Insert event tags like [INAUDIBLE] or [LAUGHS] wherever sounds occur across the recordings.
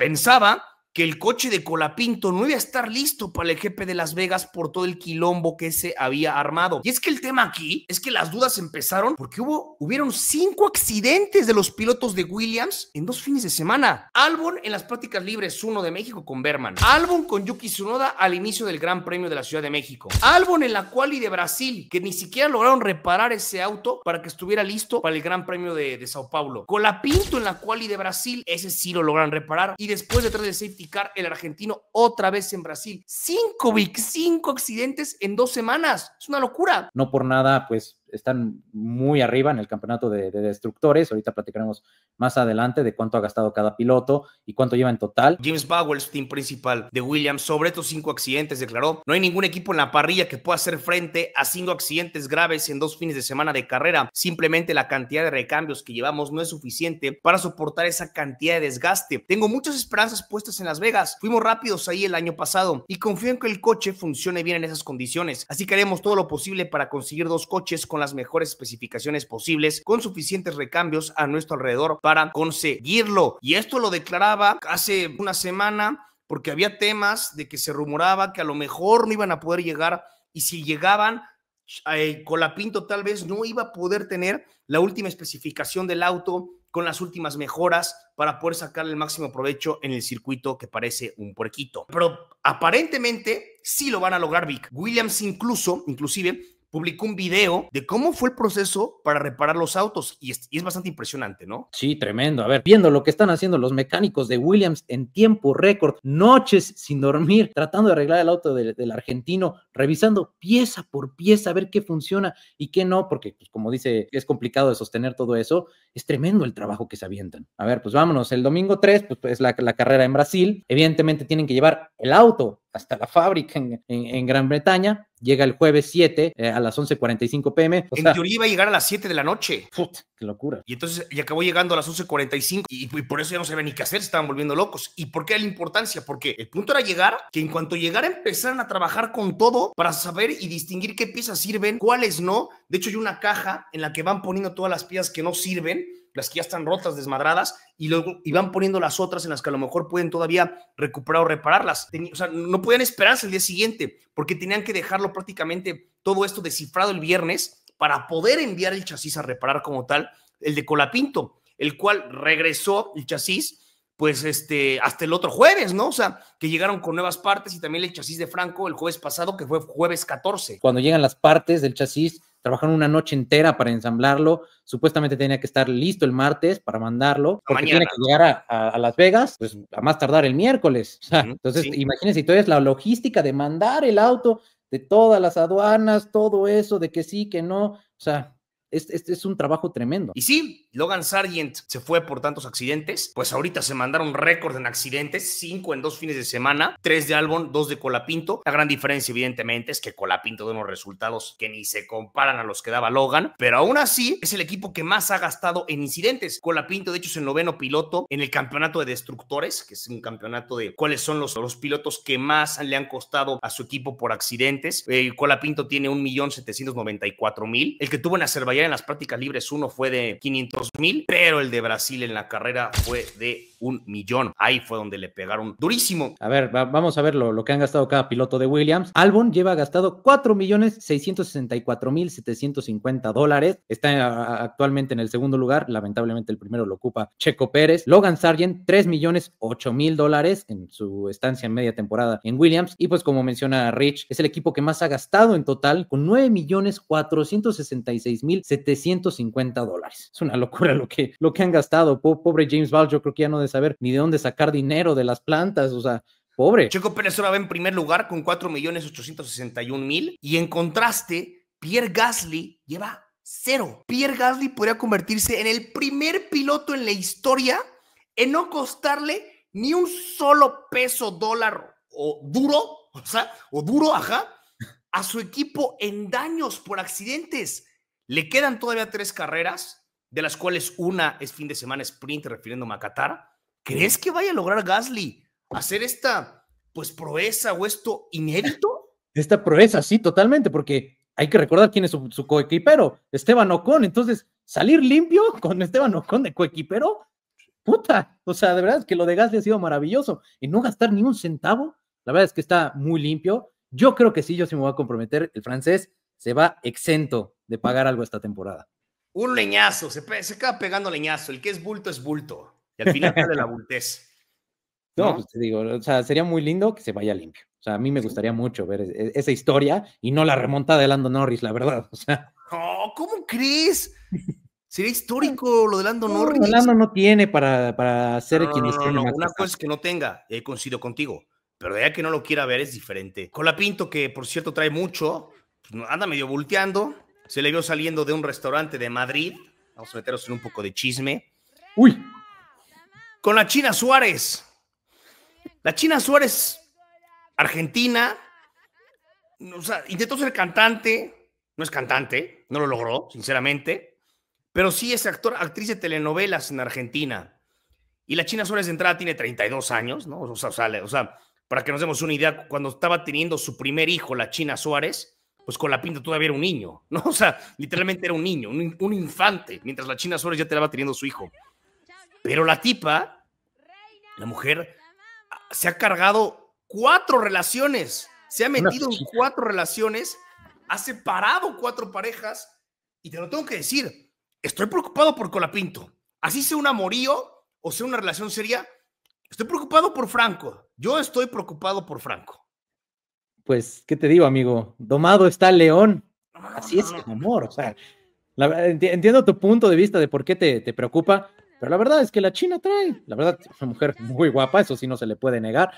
pensaba que el coche de Colapinto no iba a estar listo para el jefe de Las Vegas por todo el quilombo que se había armado. Y es que el tema aquí es que las dudas empezaron porque hubo, hubieron cinco accidentes de los pilotos de Williams en dos fines de semana. Albon en las prácticas libres 1 de México con Berman. Albon con Yuki Tsunoda al inicio del Gran Premio de la Ciudad de México. Albon en la quali de Brasil, que ni siquiera lograron reparar ese auto para que estuviera listo para el Gran Premio de, Sao Paulo. Colapinto en la quali de Brasil, ese sí lo lograron reparar. Y después detrás de safety el argentino otra vez en Brasil. Cinco, cinco accidentes en dos semanas. Es una locura. No por nada, pues están muy arriba en el campeonato de, destructores. Ahorita platicaremos más adelante de cuánto ha gastado cada piloto y cuánto lleva en total. James Bowles team principal de Williams, sobre estos cinco accidentes, declaró, no hay ningún equipo en la parrilla que pueda hacer frente a cinco accidentes graves en dos fines de semana de carrera. Simplemente la cantidad de recambios que llevamos no es suficiente para soportar esa cantidad de desgaste. Tengo muchas esperanzas puestas en Las Vegas. Fuimos rápidos ahí el año pasado y confío en que el coche funcione bien en esas condiciones. Así que haremos todo lo posible para conseguir dos coches con las mejores especificaciones posibles, con suficientes recambios a nuestro alrededor para conseguirlo. Y esto lo declaraba hace una semana porque había temas de que se rumoraba que a lo mejor no iban a poder llegar y si llegaban, eh, Colapinto tal vez no iba a poder tener la última especificación del auto con las últimas mejoras para poder sacar el máximo provecho en el circuito que parece un puerquito. Pero aparentemente sí lo van a lograr Vic. Williams incluso, inclusive, publicó un video de cómo fue el proceso para reparar los autos y es, bastante impresionante, ¿no? Sí, tremendo. A ver, viendo lo que están haciendo los mecánicos de Williams en tiempo récord, noches sin dormir, [LAUGHS] tratando de arreglar el auto del argentino, revisando pieza por pieza, a ver qué funciona y qué no, porque pues, como dice, es complicado de sostener todo eso. Es tremendo el trabajo que se avientan. A ver, pues vámonos. El domingo 3, pues es la carrera en Brasil. Evidentemente tienen que llevar el auto hasta la fábrica en, Gran Bretaña. Llega el jueves 7 eh, a las 11.45 pm. en teoría iba a llegar a las 7 de la noche. qué locura. Y entonces y acabó llegando a las 11.45 y, y por eso ya no sabían ni qué hacer, se estaban volviendo locos. ¿Y por qué la importancia? Porque el punto era llegar, que en cuanto llegara empezaran a trabajar con todo para saber y distinguir qué piezas sirven, cuáles no. De hecho, hay una caja en la que van poniendo todas las piezas que no sirven las que ya están rotas, desmadradas, y, luego, iban van poniendo las otras en las que a lo mejor pueden todavía recuperar o repararlas. o sea, no podían esperarse el día siguiente, porque tenían que dejarlo prácticamente todo esto descifrado el viernes para poder enviar el chasis a reparar como tal el de Colapinto, el cual regresó el chasis pues este, hasta el otro jueves, ¿no? O sea, que llegaron con nuevas partes y también el chasis de Franco el jueves pasado, que fue jueves 14. Cuando llegan las partes del chasis, trabajaron una noche entera para ensamblarlo, supuestamente tenía que estar listo el martes para mandarlo, porque tiene que llegar a, Las Vegas, pues a más tardar el miércoles. Entonces, imagínense, tú es la logística de mandar el auto, de todas las aduanas, todo eso, de que sí, que no, o sea, este es un trabajo tremendo. Y sí, Logan Sargent se fue por tantos accidentes, pues ahorita se mandaron récord en accidentes, cinco en dos fines de semana, tres de Albon, dos de Colapinto. La gran diferencia, evidentemente, es que Colapinto da unos resultados que ni se comparan a los que daba Logan, pero aún así es el equipo que más ha gastado en incidentes. Colapinto, de hecho, es el noveno piloto en el campeonato de destructores, que es un campeonato de cuáles son los, pilotos que más le han costado a su equipo por accidentes. Eh, Colapinto tiene mil, El que tuvo en Azerbaiyán en las prácticas libres uno fue de quinientos 2000, pero el de Brasil en la carrera fue de un millón. Ahí fue donde le pegaron durísimo. A ver, vamos a ver lo, que han gastado cada piloto de Williams. Albon lleva gastado 4 millones 664 mil 750 dólares. Está actualmente en el segundo lugar. Lamentablemente el primero lo ocupa Checo Pérez. Logan Sargent, tres millones ocho mil dólares en su estancia en media temporada en Williams. Y pues como menciona Rich, es el equipo que más ha gastado en total con 9 millones 466 mil 750 dólares. Es una locura lo que, lo que han gastado. Pobre James Ball, yo creo que ya no de saber ni de dónde sacar dinero de las plantas, o sea, pobre. Checo Pérez va en primer lugar con 4.861.000 y en contraste, Pierre Gasly lleva cero. Pierre Gasly podría convertirse en el primer piloto en la historia en no costarle ni un solo peso dólar o duro, [LAUGHS] o sea, o duro, ajá, a su equipo en daños por accidentes. Le quedan todavía tres carreras de las cuales una es fin de semana sprint, refiriéndome a Qatar. ¿Crees que vaya a lograr Gasly hacer esta pues proeza o esto inédito? Esta proeza, sí, totalmente, porque hay que recordar quién es su, coequipero, Esteban Ocon. Entonces, salir limpio con Esteban Ocon de coequipero, puta. O sea, de verdad es que lo de Gasly ha sido maravilloso. Y no gastar ni un centavo, la verdad es que está muy limpio. Yo creo que sí, yo sí me voy a comprometer. El francés se va exento de pagar algo esta temporada. Un leñazo, se, acaba pegando leñazo. El que es bulto es bulto. Y al final sale la bultez. [LAUGHS] No, Pues te digo, o sea, sería muy lindo que se vaya limpio. O sea, a mí me gustaría mucho ver e, e, esa historia y no la remontada de Lando Norris, la verdad. O sea. Oh, ¿cómo crees? Sería histórico [LAUGHS] lo de Lando no, Norris. Lando no tiene para, para ser no, quien es. No, una cosa es que no tenga, he coincido contigo, pero de que no lo quiera ver es diferente. pinto, que por cierto trae mucho, pues, anda medio bulteando... Se le vio saliendo de un restaurante de Madrid. Vamos a meteros en un poco de chisme. Uy. Con la China Suárez. La China Suárez, argentina, intentó ser cantante, no es cantante, no lo logró, sinceramente, pero sí es actor, actriz de telenovelas en Argentina. Y la China Suárez de entrada tiene 32 años, ¿no? O sea, o sea, para que nos demos una idea, cuando estaba teniendo su primer hijo, la China Suárez, pues con la pinta todavía era un niño, ¿no? [LAUGHS] O sea, literalmente era un niño, un, infante, mientras la China Suárez ya te la va teniendo su hijo. Pero la tipa, la mujer, se ha cargado cuatro relaciones, se ha metido en cuatro relaciones, ha separado cuatro parejas, y te lo tengo que decir, estoy preocupado por Colapinto. Así sea un amorío o sea una relación seria, estoy preocupado por Franco. Yo estoy preocupado por Franco pues, ¿qué te digo, amigo? Domado está el León. Así es el amor. O sea, entiendo tu punto de vista de por qué te, preocupa, pero la verdad es que la China trae. La verdad, es una mujer muy guapa, eso sí no se le puede negar.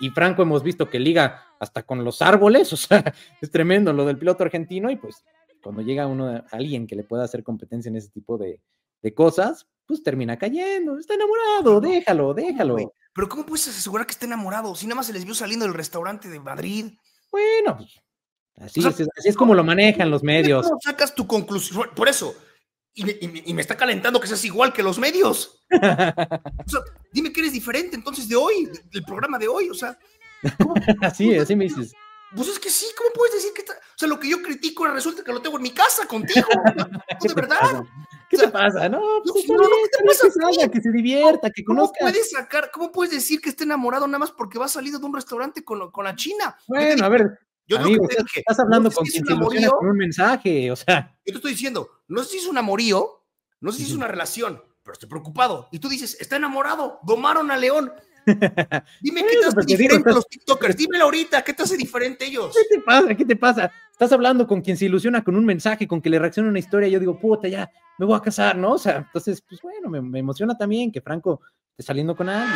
Y Franco hemos visto que liga hasta con los árboles, [LAUGHS] o sea, es tremendo lo del piloto argentino y pues cuando llega uno, alguien que le pueda hacer competencia en ese tipo de, de cosas, pues termina cayendo. Está enamorado, déjalo, déjalo. Pero ¿cómo puedes asegurar que está enamorado? Si nada más se les vio saliendo del restaurante de Madrid. Bueno, pues, así, es, como lo manejan los medios. ¿Cómo sacas tu conclusión? Por eso, y me, está calentando que seas igual que los medios. O sea, dime que eres diferente entonces de hoy, del programa de hoy, o sea. [LAUGHS] así, así me dices. Pues es que sí, ¿cómo puedes decir que está? O sea, lo que yo critico resulta que lo tengo en mi casa contigo. es de verdad. [LAUGHS] ¿Qué te pasa? No, pues, no, no, no, no te pasa que, que se divierta, que conozca. ¿Cómo puedes sacar, cómo puedes decir que está enamorado nada más porque va salido de un restaurante con, con la China? Bueno, a ver, yo amigo, que estás hablando con quien con un mensaje, o sea. Yo te estoy diciendo, no sé si es un amorío, no sé si es una relación, pero estoy preocupado. Y tú dices, está enamorado, domaron a León. [LAUGHS] Dime qué te hace diferente los TikTokers. Dímelo ahorita, ¿qué te hace diferente ellos? ¿Qué te pasa? ¿Qué te pasa? estás hablando con quien se ilusiona con un mensaje, con que le reacciona una historia, yo digo, puta, ya, me voy a casar, ¿no? O sea, entonces, pues bueno, me, me emociona también que Franco esté saliendo con alguien.